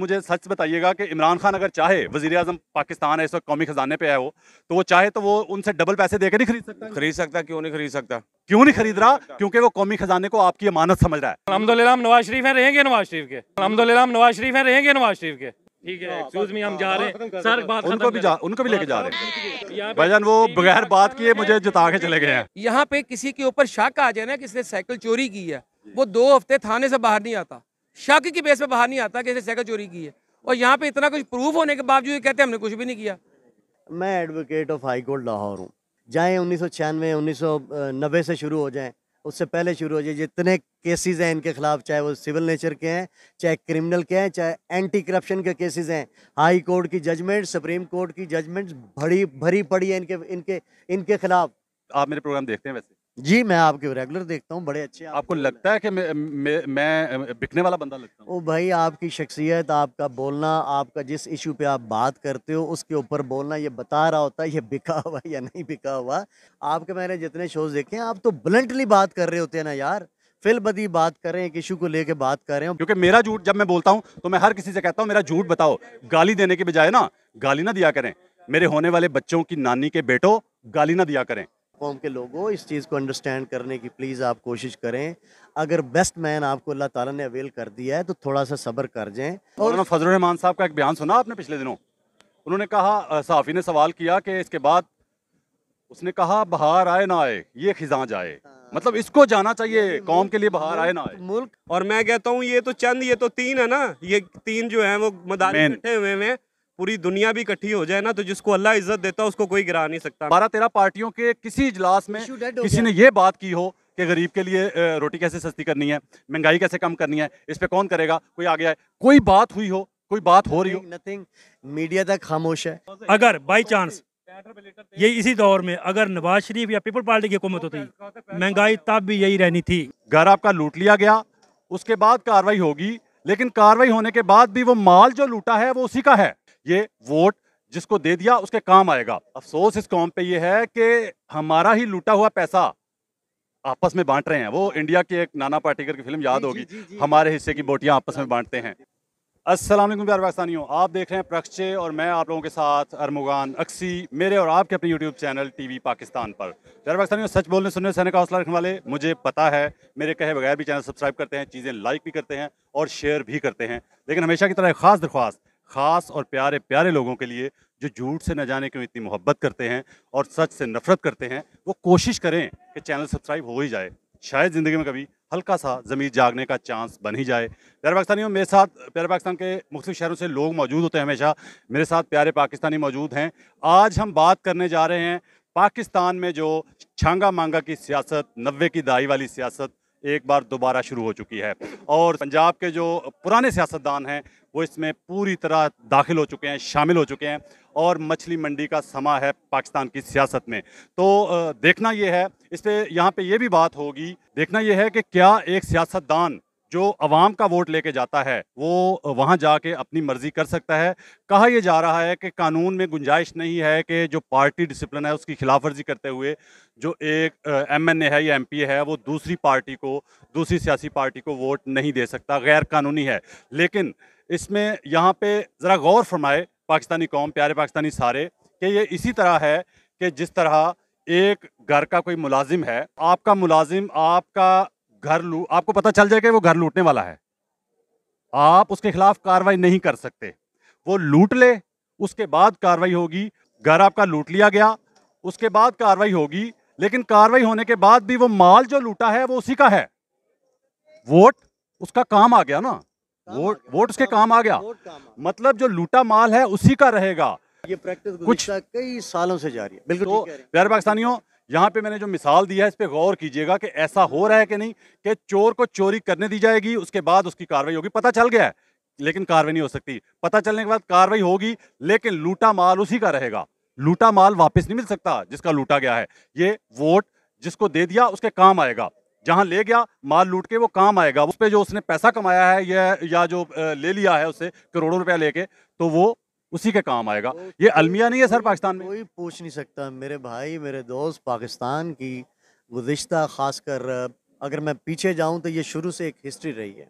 मुझे सच बताइएगा कि इमरान खान अगर चाहे वजी अजम पाकिस्तान है इस वक्त कौमी खजाने पे है वो तो वो चाहे तो वो उनसे डबल पैसे देकर नहीं खरीद सकता खरीद सकता क्यों नहीं खरीद सकता क्यों नहीं खरीद रहा क्योंकि वो कौमी खजाने को आपकी अमानत समझ रहा है अलहमदुल्ला हम नवाज शरीफ है रहेंगे नवाज शरीफ के अलहमदुल्ला हम नवाज शरीफ है रहेंगे नवाज शरीफ के ठीक है एक्सक्यूज में हम जा जा रहे रहे हैं हैं। हाँ, सर बात उनको भी जा उनको भी लेके जा यहाँ पे किसी के ऊपर शक आ जाए ना किसने साइकिल चोरी की है वो दो हफ्ते थाने से बाहर नहीं आता शक की बेस पे बाहर नहीं आता कि इसे साइकिल चोरी की है और यहाँ पे इतना कुछ प्रूफ होने के बावजूद ये कहते हैं हमने कुछ भी नहीं किया मैं advocate of high court Lahore हूँ जाए उन्नीस सौ छियानवे उन्नीस सौ नब्बे से शुरू हो जाए उससे पहले शुरू हो जाए जितने केसेस हैं इनके खिलाफ चाहे वो सिविल नेचर के हैं चाहे क्रिमिनल के हैं चाहे एंटी करप्शन के केसेस हैं हाई कोर्ट की जजमेंट सुप्रीम कोर्ट की जजमेंट्स भरी भरी पड़ी है इनके इनके इनके खिलाफ आप मेरे प्रोग्राम देखते हैं वैसे जी मैं आपके रेगुलर देखता हूँ बड़े अच्छे आपको लगता है कि मैं मैं, मैं बिकने वाला बंदा लगता हूँ ओ भाई आपकी शख्सियत आपका बोलना आपका जिस इशू पे आप बात करते हो उसके ऊपर बोलना ये बता रहा होता है ये बिका हुआ या नहीं बिका हुआ आपके मैंने जितने शोज देखे हैं आप तो ब्लंटली बात कर रहे होते हैं ना यार फिल बदी बात करें एक इशू को लेके बात कर रहे हो क्योंकि मेरा झूठ जब मैं बोलता हूँ तो मैं हर किसी से कहता हूँ मेरा झूठ बताओ गाली देने के बजाय ना गाली ना दिया करें मेरे होने वाले बच्चों की नानी के बेटो गाली ना दिया करें कौम के लोगों इस चीज़ को अंडरस्टैंड करने की प्लीज़ आप कोशिश करें अगर बेस्ट मैन आपको अल्लाह ताला ने अवेल कर दिया है तो थोड़ा सा सब्र कर जाएं और फजलरहमान साहब का एक बयान सुना आपने पिछले दिनों उन्होंने कहा साफ़ी ने सवाल किया कि इसके बाद उसने कहा बाहर आए ना आए ये खिजा जाए मतलब इसको जाना चाहिए कौम के लिए बाहर आए ना आए मुल्क और मैं कहता हूँ ये तो चंद ये तो तीन है ना ये तीन जो है वो मदारी हुए हैं पूरी दुनिया भी इकट्ठी हो जाए ना तो जिसको अल्लाह इज्जत देता है उसको कोई गिरा नहीं सकता बारह तेरह पार्टियों के किसी इजलास में किसी ने ये बात की हो कि गरीब के लिए रोटी कैसे सस्ती करनी है महंगाई कैसे कम करनी है इस पर कौन करेगा कोई आ गया है कोई बात हुई हो कोई बात हो रही हो नथिंग मीडिया तक खामोश है अगर बाई चांस ये इसी दौर में अगर नवाज शरीफ या पीपल पार्टी की हुकूमत होती महंगाई तब भी यही रहनी थी घर आपका लूट लिया गया उसके बाद कार्रवाई होगी लेकिन कार्रवाई होने के बाद भी वो माल जो लूटा है वो उसी का है ये वोट जिसको दे दिया उसके काम आएगा अफसोस इस कॉम पे ये है कि हमारा ही लूटा हुआ पैसा आपस में बांट रहे हैं वो इंडिया की एक नाना पाटेकर की फिल्म याद होगी हमारे हिस्से की बोटियां आपस में हाँ बांटते हाँ हैं असलम प्यार पाकिस्तानियों आप देख रहे हैं प्रक्षे और मैं आप लोगों के साथ अरमुगान अक्सी मेरे और आपके अपने यूट्यूब चैनल टीवी पाकिस्तान पर प्यार पाकिस्तानियों सच बोलने सुनने सहने का हौसला रखने वाले मुझे पता है मेरे कहे बगैर भी चैनल सब्सक्राइब करते हैं चीज़ें लाइक भी करते हैं और शेयर भी करते हैं लेकिन हमेशा की तरह ख़ास दरख्वास्त ख़ास और प्यारे प्यारे लोगों के लिए जो झूठ से न जाने क्यों इतनी मोहब्बत करते हैं और सच से नफरत करते हैं वो कोशिश करें कि चैनल सब्सक्राइब हो ही जाए शायद ज़िंदगी में कभी हल्का सा ज़मीन जागने का चांस बन ही जाए प्यारे पाकिस्तानियों मेरे साथ प्यारे पाकिस्तान के मुख्तु शहरों से लोग मौजूद होते हैं हमेशा मेरे साथ प्यारे पाकिस्तानी मौजूद हैं आज हम बात करने जा रहे हैं पाकिस्तान में जो छांगा मांगा की सियासत नब्बे की दाई वाली सियासत एक बार दोबारा शुरू हो चुकी है और पंजाब के जो पुराने सियासतदान हैं वो इसमें पूरी तरह दाखिल हो चुके हैं शामिल हो चुके हैं और मछली मंडी का समा है पाकिस्तान की सियासत में तो देखना ये है इस पर यहाँ पर यह भी बात होगी देखना यह है कि क्या एक सियासतदान जो अवाम का वोट लेके जाता है वो वहाँ जाके अपनी मर्ज़ी कर सकता है कहा यह जा रहा है कि कानून में गुंजाइश नहीं है कि जो पार्टी डिसिप्लिन है उसकी खिलाफ वर्जी करते हुए जो एक एम एन ए है या एम पी ए है वो दूसरी पार्टी को दूसरी सियासी पार्टी को वोट नहीं दे सकता गैर कानूनी है लेकिन इसमें यहाँ पे ज़रा गौर फरमाए पाकिस्तानी कौम प्यारे पाकिस्तानी सारे कि ये इसी तरह है कि जिस तरह एक घर का कोई मुलाजिम है आपका मुलाजिम आपका घर लू आपको पता चल जाए कि वो घर लूटने वाला है आप उसके खिलाफ कार्रवाई नहीं कर सकते वो लूट ले उसके बाद कार्रवाई होगी घर आपका लूट लिया गया उसके बाद कार्रवाई होगी लेकिन कार्रवाई होने के बाद भी वो माल जो लूटा है वो उसी का है वोट उसका काम आ गया ना वोट वोट उसके काम आ गया मतलब जो लूटा माल है उसी का रहेगा ये प्रैक्टिस कुछ कई सालों से जारी है बिल्कुल तो प्यारे पाकिस्तानियों यहाँ पे मैंने जो मिसाल दी है इस पर गौर कीजिएगा कि ऐसा हो रहा है कि नहीं कि चोर को चोरी करने दी जाएगी उसके बाद उसकी कार्रवाई होगी पता चल गया है लेकिन कार्रवाई नहीं हो सकती पता चलने के बाद कार्रवाई होगी लेकिन लूटा माल उसी का रहेगा लूटा माल वापस नहीं मिल सकता जिसका लूटा गया है ये वोट जिसको दे दिया उसके काम आएगा जहां ले गया माल लूट के वो काम आएगा उस पर जो उसने पैसा कमाया है या या जो ले लिया है उससे करोड़ों रुपया लेके तो वो उसी के काम आएगा तो ये अलमिया नहीं है सर पाकिस्तान में कोई पूछ नहीं सकता मेरे भाई मेरे दोस्त पाकिस्तान की गुजश्ता खासकर अगर मैं पीछे जाऊँ तो ये शुरू से एक हिस्ट्री रही है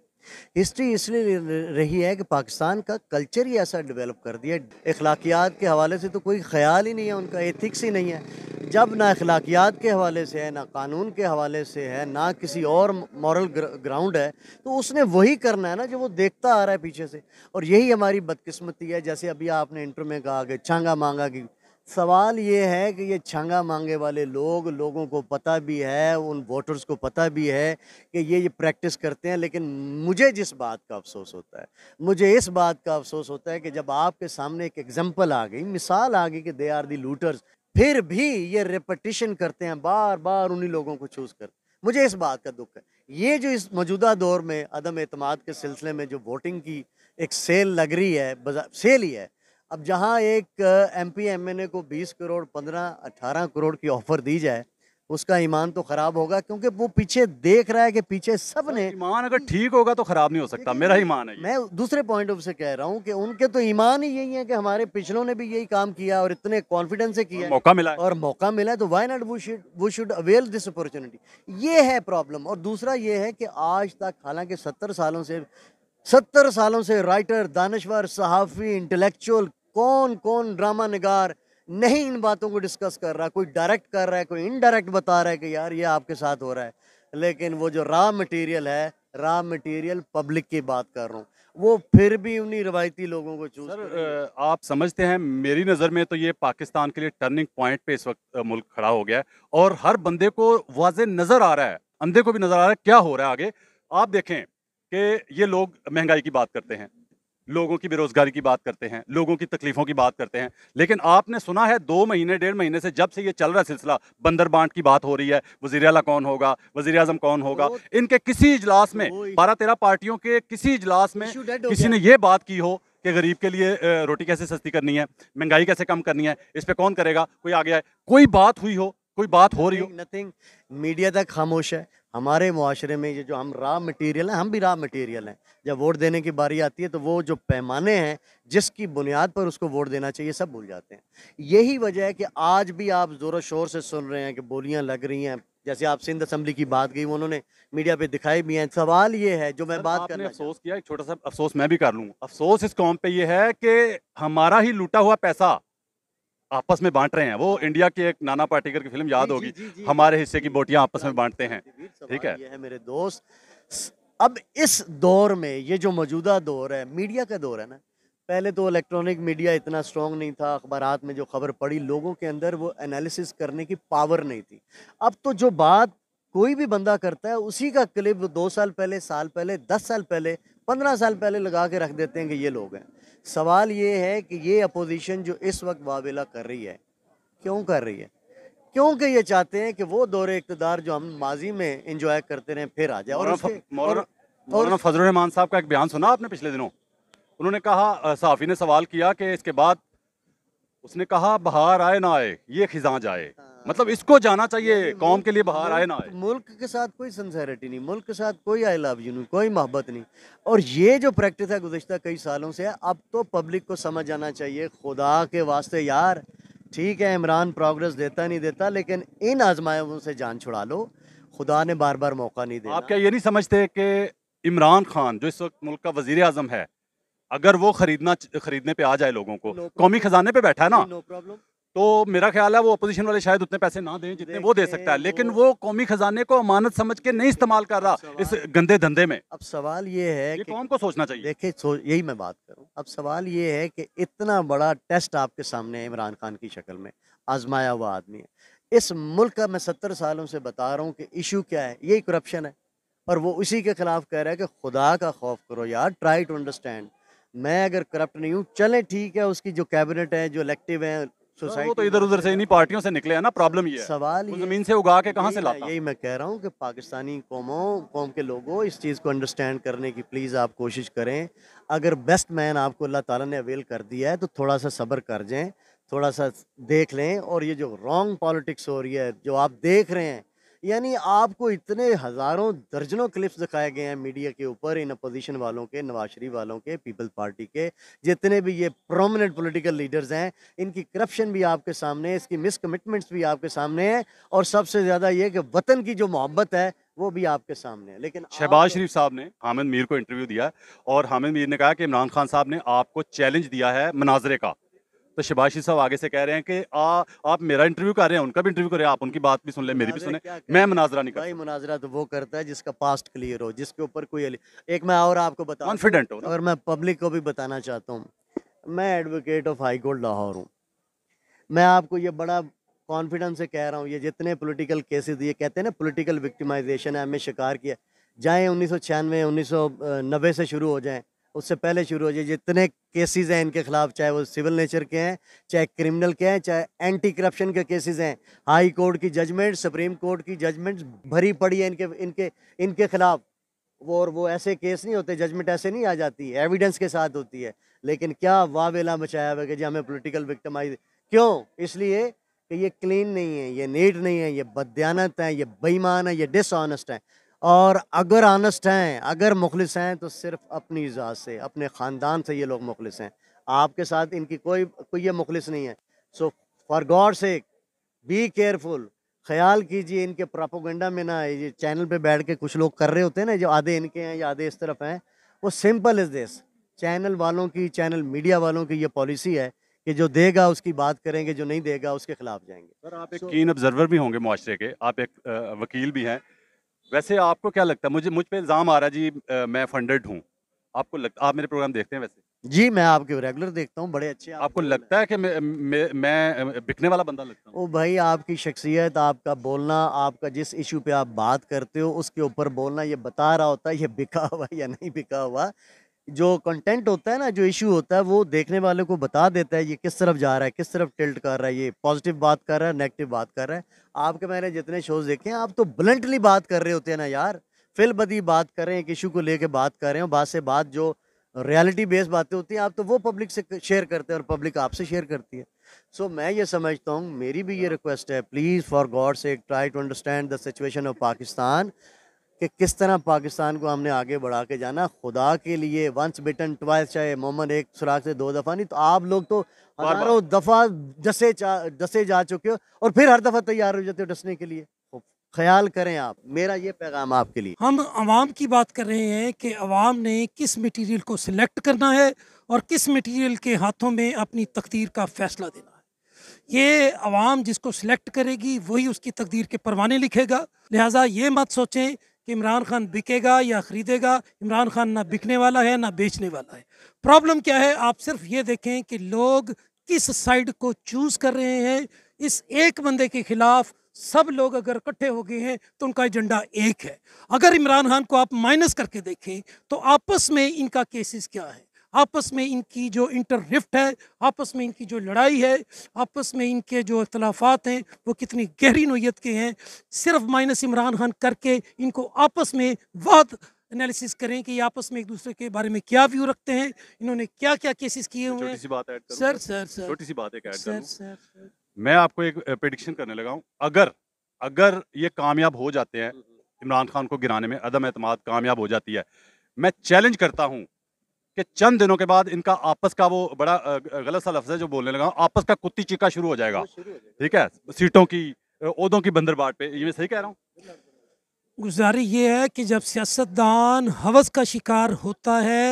हिस्ट्री इसलिए रही है कि पाकिस्तान का कल्चर ही ऐसा डेवलप कर दिया अखलाकियात के हवाले से तो कोई ख्याल ही नहीं है उनका एथिक्स ही नहीं है जब ना अखलाकियात के हवाले से है ना कानून के हवाले से है ना किसी और मॉरल ग्राउंड है तो उसने वही करना है ना जो वो देखता आ रहा है पीछे से और यही हमारी बदकिस्मती है जैसे अभी आपने इंटर में कहा कि छांगा मांगा कि सवाल ये है कि ये छांगा मांगे वाले लोग लोगों को पता भी है उन वोटर्स को पता भी है कि ये ये प्रैक्टिस करते हैं लेकिन मुझे जिस बात का अफसोस होता है मुझे इस बात का अफसोस होता है कि जब आपके सामने एक एग्जांपल आ गई मिसाल आ गई कि दे आर दी लूटर्स फिर भी ये रिपटिशन करते हैं बार बार उन्हीं लोगों को चूज़ कर मुझे इस बात का दुख है ये जो इस मौजूदा दौर में अदम अतमाद के सिलसिले में जो वोटिंग की एक सेल लग रही है सेल ही है अब जहां एक M P M N A को 20 करोड़ 15 18 करोड़ की ऑफर दी जाए उसका ईमान तो खराब होगा क्योंकि वो पीछे देख रहा है कि पीछे सब ने ईमान अगर ठीक होगा तो खराब नहीं हो सकता मेरा ईमान है मैं दूसरे पॉइंट ऑफ से कह रहा हूँ कि उनके तो ईमान ही यही है कि हमारे पिछलों ने भी यही काम किया और इतने कॉन्फिडेंस से किया मौका मिला और मौका मिला है तो वाई नॉट शुड वो शुड अवेल दिस अपॉर्चुनिटी ये है प्रॉब्लम और दूसरा ये है कि आज तक हालांकि सत्तर सालों से सत्तर सालों से राइटर दानश्वर सहाफ़ी इंटेलेक्चुअल कौन कौन ड्रामा नगार नहीं इन बातों को डिस्कस कर रहा कोई डायरेक्ट कर रहा है कोई इनडायरेक्ट बता रहा है कि यार ये आपके साथ हो रहा है लेकिन वो जो रॉ मटेरियल है रॉ मटेरियल पब्लिक की बात कर रहा हूँ वो फिर भी उन्हीं रवायती लोगों को चूज सर आप समझते हैं मेरी नज़र में तो ये पाकिस्तान के लिए टर्निंग पॉइंट पे इस वक्त मुल्क खड़ा हो गया है और हर बंदे को वाज नज़र आ रहा है अंधे को भी नज़र आ रहा है क्या हो रहा है आगे आप देखें कि ये लोग महंगाई की बात करते हैं लोगों की बेरोजगारी की बात करते हैं लोगों की तकलीफों की बात करते हैं लेकिन आपने सुना है दो महीने डेढ़ महीने से जब से ये चल रहा सिलसिला बंदर बांट की बात हो रही है वजीर अला कौन होगा वजीर अजम कौन होगा इनके किसी इजलास में बारह तेरह पार्टियों के किसी इजलास में किसी ने ये बात की हो कि गरीब के लिए रोटी कैसे सस्ती करनी है महंगाई कैसे कम करनी है इस पर कौन करेगा कोई गया है कोई बात हुई हो कोई बात हो रही हो नथिंग मीडिया तक खामोश है हमारे माशरे में ये जो हम रॉ मटेरियल हैं हम भी रॉ मटेरियल हैं जब वोट देने की बारी आती है तो वो जो पैमाने हैं जिसकी बुनियाद पर उसको वोट देना चाहिए सब भूल जाते हैं यही वजह है कि आज भी आप ज़ोरों शोर से सुन रहे हैं कि बोलियाँ लग रही हैं जैसे आप सिंध असम्बली की बात गई उन्होंने मीडिया पे दिखाई भी हैं सवाल ये है जो मैं बात करना अफसोस किया छोटा सा अफसोस मैं भी कर लूँ अफसोस इस कॉम पे ये है कि हमारा ही लूटा हुआ पैसा आपस में बांट रहे हैं वो इंडिया के एक नाना पाटेकर की फिल्म याद होगी हमारे हिस्से की बोटियां आपस में हाँ, बांटते हाँ, हैं ठीक है ये है मेरे दोस्त अब इस दौर में ये जो मौजूदा दौर है मीडिया का दौर है ना पहले तो इलेक्ट्रॉनिक मीडिया इतना स्ट्रॉन्ग नहीं था अखबार में जो खबर पड़ी लोगों के अंदर वो एनालिसिस करने की पावर नहीं थी अब तो जो बात कोई भी बंदा करता है उसी का क्लिप दो साल पहले साल पहले दस साल पहले पंद्रह साल पहले लगा के रख देते हैं कि ये लोग हैं सवाल ये है कि ये अपोजिशन जो इस वक्त वाबिला कर रही है क्यों कर रही है क्योंकि ये चाहते हैं कि वो दौरे इकतदार जो हम माजी में इंजॉय करते रहे फिर आ जाए और फजल रहमान साहब का एक बयान सुना आपने पिछले दिनों उन्होंने कहा साफी ने सवाल किया कि इसके बाद उसने कहा बाहर आए ना आए ये खिजा जाए हाँ। मतलब इसको जाना चाहिए कौम के लिए बाहर आए ना मुल्क के साथ कोई सिंसेरिटी नहीं मुल्क के साथ कोई आई लव यू नहीं कोई मोहब्बत नहीं और ये जो प्रैक्टिस है गुजशत कई सालों से अब तो पब्लिक को समझ आना चाहिए खुदा के वास्ते यार ठीक है इमरान प्रोग्रेस देता नहीं देता लेकिन इन आजमायों से जान छुड़ा लो खुदा ने बार बार मौका नहीं दिया आप क्या ये नहीं समझते कि इमरान खान जो इस वक्त मुल्क का वजीर अजम है अगर वो खरीदना खरीदने पे आ जाए लोगों को no कौमी खजाने पे बैठा है ना नो no प्रॉब्लम तो मेरा ख्याल है वो अपोजिशन वाले शायद उतने पैसे ना दें जितने वो दे सकता है लेकिन वो कौमी खजाने को अमानत समझ के नहीं इस्तेमाल कर रहा इस गंदे धंधे में अब सवाल ये है ये कि कौम को सोचना चाहिए देखिए सो, यही मैं बात करूँ अब सवाल ये है कि इतना बड़ा टेस्ट आपके सामने है इमरान खान की शक्ल में आजमाया हुआ आदमी है इस मुल्क का मैं सत्तर सालों से बता रहा हूँ कि इशू क्या है यही करप्शन है और वो उसी के खिलाफ कह रहा है कि खुदा का खौफ करो यार ट्राई टू अंडरस्टैंड मैं अगर करप्ट नहीं हूँ चलें ठीक है उसकी जो कैबिनेट है जो इलेक्टिव हैं सोसाइटी तो इधर उधर से नहीं पार्टियों से निकले है ना प्रॉब्लम ये है जमीन से उगा के कहाँ से लाता यही मैं कह रहा हूँ कि पाकिस्तानी कौमों कौम के लोगों इस चीज़ को अंडरस्टैंड करने की प्लीज़ आप कोशिश करें अगर बेस्ट मैन आपको अल्लाह ताला ने अवेल कर दिया है तो थोड़ा सा सब्र कर जाएँ थोड़ा सा देख लें और ये जो रॉन्ग पॉलिटिक्स हो रही है जो आप देख रहे हैं यानी आपको इतने हज़ारों दर्जनों क्लिप्स दिखाए गए हैं मीडिया के ऊपर इन अपोजिशन वालों के नवाज शरीफ वालों के पीपल पार्टी के जितने भी ये प्रोमिनेंट पोलिटिकल लीडर्स हैं इनकी करप्शन भी आपके सामने है इसकी मिसकमिटमेंट्स भी आपके सामने है और सबसे ज़्यादा ये कि वतन की जो मोहब्बत है वो भी आपके सामने है लेकिन शहबाज शरीफ साहब ने हामिद मीर को इंटरव्यू दिया और हामिद मीर ने कहा कि इमरान खान साहब ने आपको चैलेंज दिया है मनाजरे का तो शिबाशी साहब आगे से कह रहे हैं कि आ, आप मेरा इंटरव्यू कर रहे हैं उनका भी इंटरव्यू कर रहे हैं आप उनकी बात भी सुन ले मेरी भी सुने मैं मुनाजरा नहीं करता मुनाजरा तो वो करता है जिसका पास्ट क्लियर हो जिसके ऊपर कोई एक मैं और आपको बता कॉन्फिडेंट हूँ और मैं पब्लिक को भी बताना चाहता हूँ मैं advocate of high court Lahore हूँ मैं आपको ये बड़ा कॉन्फिडेंस से कह रहा हूँ ये जितने पोलिटिकल केसेज ये कहते हैं ना पोलिटिकल विक्टिमाइजेशन है हमें शिकार किया जाए उन्नीस सौ छियानवे से शुरू हो जाए उससे पहले शुरू हो जाए जितने केसेस हैं इनके खिलाफ चाहे वो सिविल नेचर के हैं चाहे क्रिमिनल के हैं चाहे एंटी करप्शन के केसेस हैं हाई कोर्ट की जजमेंट सुप्रीम कोर्ट की जजमेंट भरी पड़ी है इनके इनके इनके खिलाफ वो और वो ऐसे केस नहीं होते जजमेंट ऐसे नहीं आ जाती एविडेंस के साथ होती है लेकिन क्या वावेला मचाया हुआ कि जी हमें पोलिटिकल विक्टमाइज क्यों इसलिए कि ये क्लीन नहीं है ये नीट नहीं है ये बदयानत है ये बेईमान है ये डिसऑनेस्ट है और अगर आनस्ट हैं अगर मुखलिस हैं तो सिर्फ अपनी इजाज से अपने ख़ानदान से ये लोग मुखलिस हैं आपके साथ इनकी कोई कोई ये मुखलिस नहीं है सो फॉर गॉड से बी केयरफुल ख्याल कीजिए इनके प्रापोगंडा में ना ये चैनल पे बैठ के कुछ लोग कर रहे होते हैं ना जो आधे इनके हैं या आधे इस तरफ हैं वो सिंपल इज़ दिस चैनल वालों की चैनल मीडिया वालों की ये पॉलिसी है कि जो देगा उसकी बात करेंगे जो नहीं देगा उसके खिलाफ जाएंगे सर आप एक so, कीन ऑब्जर्वर भी होंगे मुआरे के आप एक वकील भी हैं वैसे आपको क्या लगता है मुझे मुझ पे इल्ज़ाम आ रहा है जी आ, मैं फंडेड हूँ आपको लगता आप मेरे प्रोग्राम देखते हैं वैसे जी मैं आपके रेगुलर देखता हूँ बड़े अच्छे आपको लगता है कि मैं मैं बिकने वाला बंदा लगता हूँ ओ भाई आपकी शख्सियत आपका बोलना आपका जिस इशू पे आप बात करते हो उसके ऊपर बोलना ये बता रहा होता है ये बिका हुआ या नहीं बिका हुआ जो कंटेंट होता है ना जो इशू होता है वो देखने वाले को बता देता है ये किस तरफ जा रहा है किस तरफ टिल्ट कर रहा है ये पॉजिटिव बात कर रहा है नेगेटिव बात कर रहा है आपके मैंने जितने शोज देखे हैं आप तो ब्लंटली बात कर रहे होते हैं ना यार फिल बदी बात कर रहे हैं एक इशू को लेके बात कर रहे हो बात से बात जो रियलिटी बेस्ड बातें होती हैं आप तो वो पब्लिक से शेयर करते हैं और पब्लिक आपसे शेयर करती है सो so, मैं ये समझता हूँ मेरी भी ये रिक्वेस्ट हाँ। है प्लीज़ फॉर गॉड से try to understand the situation of Pakistan कि किस तरह पाकिस्तान को हमने आगे बढ़ा के जाना खुदा के लिए वंस बिटन ट्वाइस चाहे मोहम्मद एक सुराग से दो दफ़ा नहीं तो आप लोग तो हजारों दफ़ा जसे जसे जा चुके हो और फिर हर दफ़ा तैयार हो जाते हो डसने के लिए ख्याल करें आप मेरा ये पैगाम आपके लिए हम आवाम की बात कर रहे हैं कि आवाम ने किस मटीरियल को सिलेक्ट करना है और किस मटीरियल के हाथों में अपनी तकदीर का फैसला देना है ये आवाम जिसको सिलेक्ट करेगी वही उसकी तकदीर के परवाने लिखेगा लिहाजा ये मत सोचें कि इमरान खान बिकेगा या ख़रीदेगा इमरान खान ना बिकने वाला है ना बेचने वाला है प्रॉब्लम क्या है आप सिर्फ ये देखें कि लोग किस साइड को चूज़ कर रहे हैं इस एक बंदे के खिलाफ सब लोग अगर इकट्ठे हो गए हैं तो उनका एजेंडा एक है अगर इमरान खान को आप माइनस करके देखें तो आपस में इनका केसेस क्या है आपस में इनकी जो इंटर रिफ्ट है आपस में इनकी जो लड़ाई है आपस में इनके जो अख्तलाफात हैं वो कितनी गहरी नोयत के हैं सिर्फ माइनस इमरान खान करके इनको आपस में बहुत एनालिसिस करें कि आपस में एक दूसरे के बारे में क्या व्यू रखते हैं इन्होंने क्या क्या केसेस किए हुए हैं सर सर सर छोटी सी बात है सर सर मैं आपको एक प्रडिक्शन करने लगा हूँ अगर अगर ये कामयाब हो जाते हैं हम्म, हम्म। इमरान खान को गिराने में अदम अहतम कामयाब हो जाती है मैं चैलेंज करता हूँ कि चंद दिनों के बाद इनका आपस का वो बड़ा गलत सा लफ्ज है जो बोलने लगा आपस का कुत्ती चीका शुरू हो जाएगा ठीक है सीटों की उदों की बंदरबाट पे ये मैं सही कह रहा हूँ गुजारिश ये है कि जब सियासतदान हवस का शिकार होता है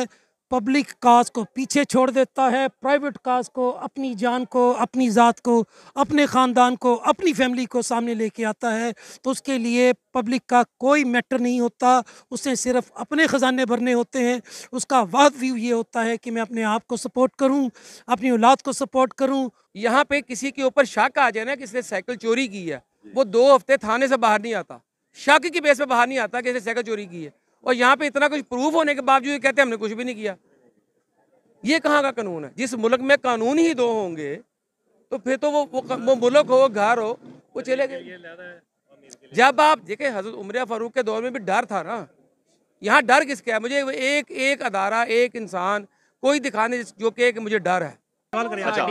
पब्लिक काज को पीछे छोड़ देता है प्राइवेट काज को अपनी जान को अपनी ज़ात को अपने ख़ानदान को अपनी फैमिली को सामने लेके आता है तो उसके लिए पब्लिक का कोई मैटर नहीं होता उसे सिर्फ अपने ख़जाने भरने होते हैं उसका वाद व्यू ये होता है कि मैं अपने आप को सपोर्ट करूँ अपनी औलाद को सपोर्ट करूँ यहाँ पे किसी के ऊपर शक आ जाए ना किसने साइकिल चोरी की है वो दो हफ्ते थाने से बाहर नहीं आता शक की बेस पर बाहर नहीं आता कि साइकिल चोरी की है और यहाँ पे इतना कुछ प्रूफ होने के बावजूद ये कहते हैं हमने कुछ भी नहीं किया ये कहाँ का कानून है जिस मुल्क में कानून ही दो होंगे तो फिर तो वो वो, वो मुल्क हो घर हो वो चले गए जब आप देखे हजरत उम्र फारूक के दौर में भी डर था ना यहाँ डर किसका है मुझे एक एक अदारा एक इंसान कोई दिखाने जो कि मुझे डर है सवाल अच्छा।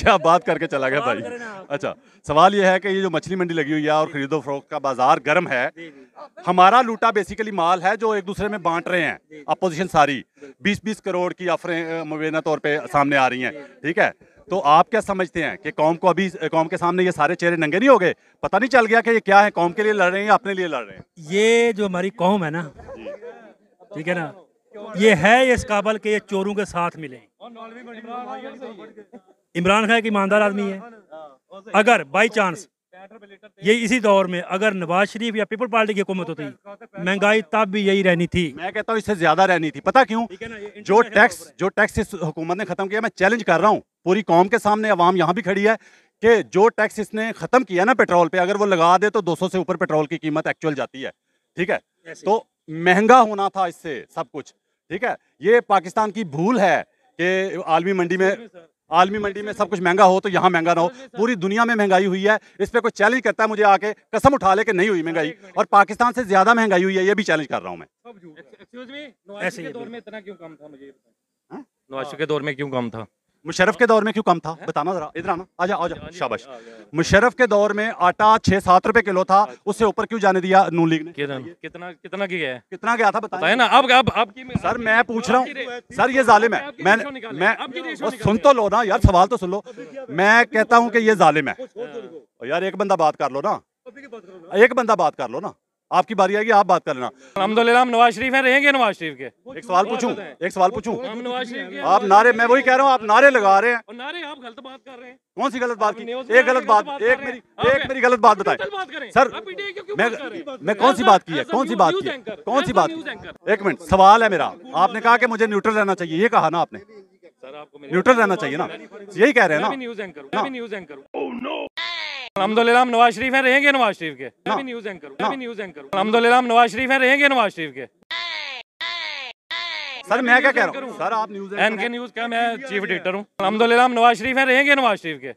क्या बात करके चला गया भाई अच्छा सवाल ये है कि ये जो मछली मंडी लगी हुई है और खरीदो फरोख का बाजार गर्म है हमारा लूटा बेसिकली माल है जो एक दूसरे में बांट रहे हैं अपोजिशन सारी 20-20 करोड़ की ऑफरें मुबैना तौर पे सामने आ रही हैं ठीक है तो आप क्या समझते हैं कि कौम को अभी कौम के सामने ये सारे चेहरे नंगे नहीं हो गए पता नहीं चल गया कि ये क्या है कौम के लिए लड़ रहे हैं या अपने लिए लड़ रहे हैं ये जो हमारी कौम है ना ठीक है ना ये है ये इस काबल के ये चोरों के साथ मिले इमरान खान एक ईमानदार आदमी है अगर बाई चांस ये इसी दौर में अगर नवाज शरीफ या पीपल पार्टी की हुकूमत होती महंगाई तब भी यही रहनी थी मैं कहता हूँ इससे ज्यादा रहनी थी पता क्यों जो टैक्स जो टैक्स इस हुकूमत ने खत्म किया मैं चैलेंज कर रहा हूँ पूरी कौम के सामने आवाम यहाँ भी खड़ी है कि जो टैक्स इसने ख़त्म किया ना पेट्रोल पे अगर वो लगा दे तो 200 से ऊपर पेट्रोल की कीमत एक्चुअल जाती है ठीक है तो महंगा होना था इससे सब कुछ ठीक है ये पाकिस्तान की भूल है कि आलमी मंडी में आलमी मंडी में सब कुछ महंगा हो तो यहाँ महंगा ना हो पूरी दुनिया में महंगाई हुई है इस पर कोई चैलेंज करता है मुझे आके कसम उठा ले कि नहीं हुई महंगाई और पाकिस्तान से ज्यादा महंगाई हुई है ये भी चैलेंज कर रहा हूँ मैं नवाज हाँ? के दौर में क्यों कम था मुझे नवाज के दौर में क्यों कम था मुशरफ के दौर में क्यों कम था है? बताना जरा इधर आना आजा आजा शाबाश मुशरफ के दौर में आटा छह सात रुपए किलो था अच्छा। उससे ऊपर क्यों जाने दिया नू लीग ने कितना कितना गया कितना गया था बताया ना अब अब आपकी सर मैं पूछ रहा हूँ सर ये जालिम है मैं मैं सुन तो लो ना यार सवाल तो सुन लो मैं कहता हूँ कि ये जालिम है हाँ। यार एक बंदा बात कर लो ना एक बंदा बात कर लो ना आपकी बारी आएगी आप बात कर लेना अलहमदुल्ला हम नवाज शरीफ है रहेंगे नवाज शरीफ के एक सवाल पूछूं एक सवाल पूछूं आप नारे मैं वही कह रहा हूँ आप नारे लगा रहे हैं नारे आप गलत बात कर रहे हैं कौन सी गलत बात की एक गलत बात एक मेरी एक मेरी गलत बात बताए सर मैं मैं कौन सी बात की है कौन सी बात की कौन सी बात एक मिनट सवाल है मेरा आपने कहा कि मुझे न्यूट्रल रहना चाहिए ये कहा ना आपने न्यूट्रल रहना चाहिए ना यही कह रहे हैं ना न्यूज एंकर न्यूज एंकर अलहमदुल्ला हम नवाज शरीफ है रहेंगे नवाज शरीफ के मैं न्यूज एंकर मैं भी न्यूज एंकर अलहमदुल्ला हम नवाज शरीफ है रहेंगे नवाज शरीफ के सर मैं क्या कह रहा हूँ सर आप न्यूज एन के न्यूज क्या मैं चीफ एडिटर हूँ अलहमदुल्ला हम नवाज शरीफ है रहेंगे नवाज शरीफ के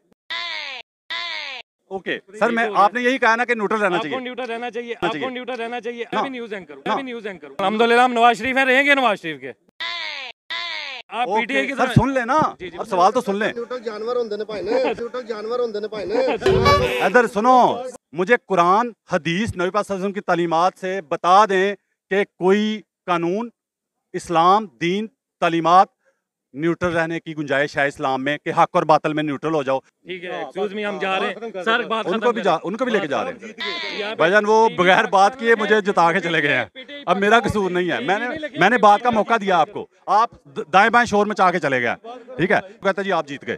ओके सर मैं आपने यही कहा ना कि न्यूट्रल रहना चाहिए न्यूट्रल रहना चाहिए न्यूट्रल रहना चाहिए न्यूज एंकर न्यूज एंकर अलहमदुल्ला हम नवाज शरीफ है रहेंगे नवाज शरीफ के सुन ले ना और सवाल तो सुन ले मुझे कुरान हदीस नबी की तलीमत से बता दें कि कोई कानून इस्लाम दीन तलीमत न्यूट्रल रहने की गुंजाइश है इस्लाम में कि हक और बातल में न्यूट्रल हो जाओ ठीक है एक्सक्यूज हाँ, हम जा हाँ, रहे हाँ, हैं सर बात उनको भी जा उनको भी लेके जा रहे हैं भजन वो बगैर बात किए मुझे जता के चले गए हैं अब मेरा कसूर नहीं है मैंने मैंने बात का मौका दिया आपको आप दाएं बाएं शोर में चाह के चले गए ठीक है कहते जी आप जीत गए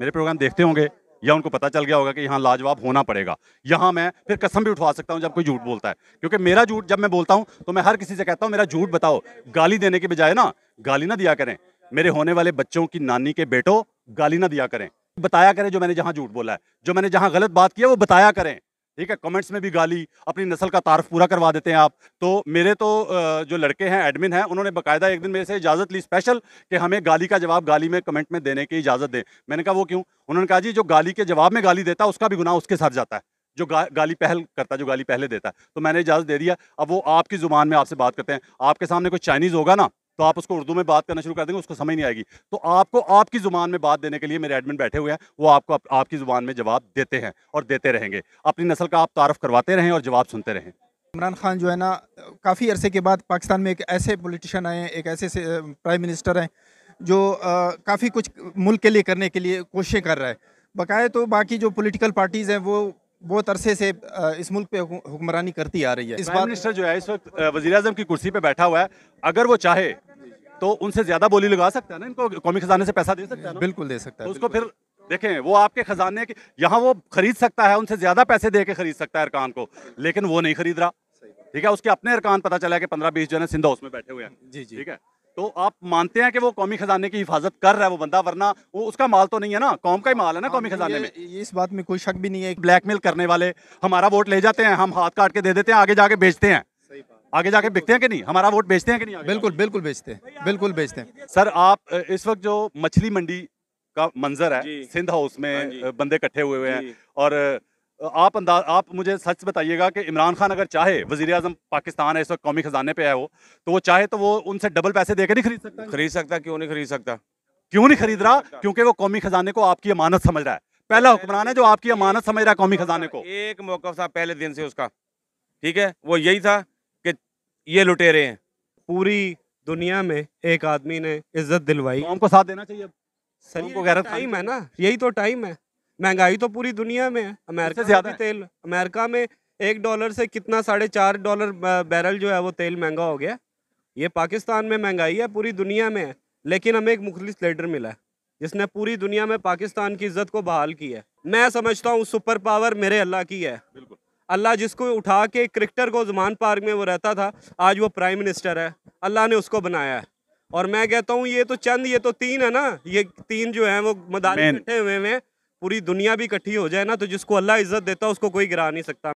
मेरे प्रोग्राम देखते होंगे या उनको पता चल गया होगा कि यहाँ लाजवाब होना पड़ेगा यहाँ मैं फिर कसम भी उठवा सकता हूँ जब कोई झूठ बोलता है क्योंकि मेरा झूठ जब मैं बोलता हूँ तो मैं हर किसी से कहता हूँ मेरा झूठ बताओ गाली देने के बजाय ना गाली ना दिया करें मेरे होने वाले बच्चों की नानी के बेटो गाली ना दिया करें बताया करें जो मैंने जहाँ झूठ बोला है जो मैंने जहाँ गलत बात किया वो बताया करें ठीक है कमेंट्स में भी गाली अपनी नस्ल का तारफ पूरा करवा देते हैं आप तो मेरे तो जो लड़के हैं एडमिन हैं उन्होंने बकायदा एक दिन मेरे से इजाज़त ली स्पेशल कि हमें गाली का जवाब गाली में कमेंट में देने की इजाज़त दें मैंने कहा वो क्यों उन्होंने कहा जी जो गाली के जवाब में गाली देता है उसका भी गुना उसके साथ जाता है जो गा, गाली पहल करता है जो गाली पहले देता है तो मैंने इजाज़त दे दिया अब वो आपकी ज़ुबान में आपसे बात करते हैं आपके सामने कोई चाइनीज़ होगा ना तो आप उसको उर्दू में बात करना शुरू कर देंगे उसको समझ नहीं आएगी तो आपको आपकी ज़ुबान में बात देने के लिए मेरे एडमिन बैठे हुए हैं वो आपको आप, आपकी ज़ुबान में जवाब देते हैं और देते रहेंगे अपनी नस्ल का आप तारफ़ करवाते रहें और जवाब सुनते रहें इमरान खान जो है ना काफ़ी अरसे के बाद पाकिस्तान में एक ऐसे पोलिटिशन आए हैं एक ऐसे प्राइम मिनिस्टर हैं जो काफ़ी कुछ मुल्क के लिए करने के लिए कोशिशें कर रहा है बकाया तो बाकी जो पोलिटिकल पार्टीज़ हैं वो बहुत अरसे से इस मुल्क पे हुक्मरानी करती आ रही है इस बार मिनिस्टर जो है इस वक्त वजी अजम की कुर्सी पे बैठा हुआ है अगर वो चाहे तो उनसे ज्यादा बोली लगा सकता है ना इनको कौमी खजाने से पैसा दे सकता है बिल्कुल दे सकता है तो उसको फिर देखें वो आपके खजाने के यहाँ वो खरीद सकता है उनसे ज्यादा पैसे दे के खरीद सकता है अरकान को लेकिन वो नहीं खरीद रहा ठीक है उसके अपने अरकान पता चला कि पंद्रह बीस जन सिंधा सिंध हाउस में बैठे हुए हैं जी जी ठीक है तो आप मानते हैं कि वो कौमी खजाने की हिफाजत कर रहा है वो बंदा वरना वो उसका माल तो नहीं है ना कौम का ही माल है ना हाँ, कौमी खजाने में इस बात में कोई शक भी नहीं है ब्लैकमेल करने वाले हमारा वोट ले जाते हैं हम हाथ काट के दे देते हैं आगे जाके बेचते हैं आगे जाके बिकते हैं कि नहीं हमारा वोट बेचते हैं कि नहीं बिल्कुल बिल्कुल बेचते हैं बिल्कुल बेचते हैं सर आप इस वक्त जो मछली मंडी का मंजर है सिंध हाउस में हाँ बंदे इकट्ठे हुए हुए हैं और आप अंदाज आप मुझे सच बताइएगा कि इमरान खान अगर चाहे वजीर अजम पाकिस्तान है इस वक्त कौमी खजाने पे है वो तो वो चाहे तो वो उनसे डबल पैसे देकर नहीं खरीद सकता खरीद सकता क्यों नहीं खरीद सकता क्यों नहीं खरीद रहा क्योंकि वो कौमी खजाने को आपकी अमानत समझ रहा है पहला हुक्मरान है जो आपकी अमानत समझ रहा है कौमी खजाने को एक मौका था पहले दिन से उसका ठीक है वो यही था ये लुटेरे हैं पूरी दुनिया में एक आदमी ने इज्जत दिलवाई तो हमको साथ देना चाहिए सही को गैरत टाइम तो है ना यही तो टाइम है महंगाई तो पूरी दुनिया में है अमेरिका ज्यादा तेल अमेरिका में एक डॉलर से कितना साढ़े चार डॉलर बैरल जो है वो तेल महंगा हो गया ये पाकिस्तान में महंगाई है पूरी दुनिया में है लेकिन हमें एक मुखलिस लीडर मिला है जिसने पूरी दुनिया में पाकिस्तान की इज्जत को बहाल की है मैं समझता हूँ सुपर पावर मेरे अल्लाह की है बिल्कुल अल्लाह जिसको उठा के क्रिकेटर को जमान पार्क में वो रहता था आज वो प्राइम मिनिस्टर है अल्लाह ने उसको बनाया है और मैं कहता हूँ ये तो चंद ये तो तीन है ना ये तीन जो है वो मदारे हुए हैं पूरी दुनिया भी इकट्ठी हो जाए ना तो जिसको अल्लाह इज्जत देता है उसको कोई गिरा नहीं सकता